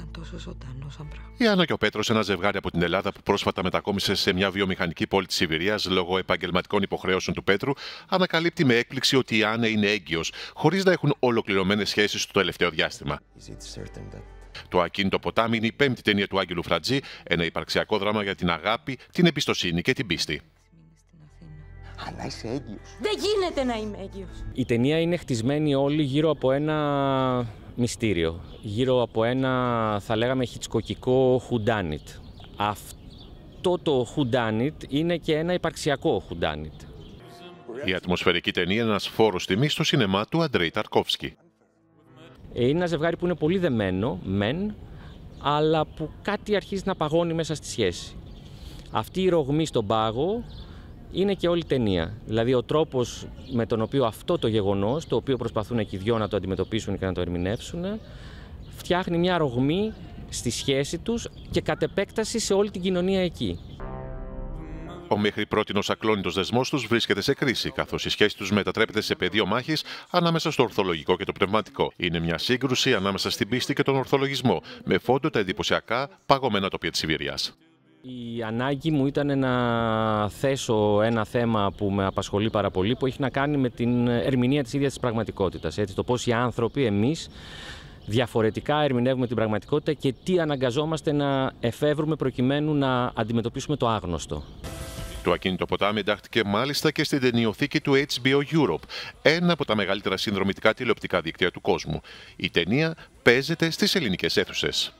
ήταν τόσο ζωντανός σαν πράγμα. Η Άννα και ο Πέτρος, ένα ζευγάρι από την Ελλάδα που πρόσφατα μετακόμισε σε μια βιομηχανική πόλη της Σιβηρίας λόγω επαγγελματικών υποχρέωσεων του Πέτρου, ανακαλύπτει με έκπληξη ότι η Άννα είναι έγκυος, χωρίς να έχουν ολοκληρωμένες σχέσεις στο τελευταίο διάστημα. Το Ακίνητο Ποτάμι είναι η πέμπτη ταινία του Άγγελου Φρατζή, ένα υπαρξιακό δράμα για την αγάπη, την εμπιστοσύνη και την πίστη. Αλλά είσαι έγκυος. Δεν γίνεται να είμαι έγκυος. Η ταινία είναι χτισμένη όλη γύρω από ένα μυστήριο. Γύρω από ένα, θα λέγαμε, χιτσκοκικό χουντάνιτ. Αυτό το χουντάνιτ είναι και ένα υπαρξιακό χουντάνιτ. Η ατμοσφαιρική ταινία είναι ένας φόρος τιμής στο σινεμά του Αντρέι Ταρκόφσκι. Ε, είναι ένα ζευγάρι που είναι πολύ δεμένο, μεν, αλλά που κάτι αρχίζει να παγώνει μέσα στη σχέση. Αυτή η ρογμή στον πάγο είναι και όλη ταινία. Δηλαδή ο τρόπος με τον οποίο αυτό το γεγονός, το οποίο προσπαθούν και οι δυο να το αντιμετωπίσουν και να το ερμηνεύσουν, φτιάχνει μια ρογμή στη σχέση τους και κατ' επέκταση σε όλη την κοινωνία εκεί. Ο μέχρι ο ακλόνητος δεσμός τους βρίσκεται σε κρίση, καθώς η σχέση τους μετατρέπεται σε πεδίο μάχης ανάμεσα στο ορθολογικό και το πνευματικό. Είναι μια σύγκρουση ανάμεσα στην πίστη και τον ορθολογισμό, με φόντο τα εντυπωσιακά παγωμένα τοπία της Σιβηρία. Η ανάγκη μου ήταν να θέσω ένα θέμα που με απασχολεί πάρα πολύ που έχει να κάνει με την ερμηνεία της ίδιας της πραγματικότητας. Έτσι, το πώς οι άνθρωποι, εμείς, διαφορετικά ερμηνεύουμε την πραγματικότητα και τι αναγκαζόμαστε να εφεύρουμε προκειμένου να αντιμετωπίσουμε το άγνωστο. Το ακίνητο ποτάμι εντάχθηκε μάλιστα και στην ταινιοθήκη του HBO Europe, ένα από τα μεγαλύτερα συνδρομητικά τηλεοπτικά δίκτυα του κόσμου. Η ταινία παίζεται στις ελληνικές αίθουσες.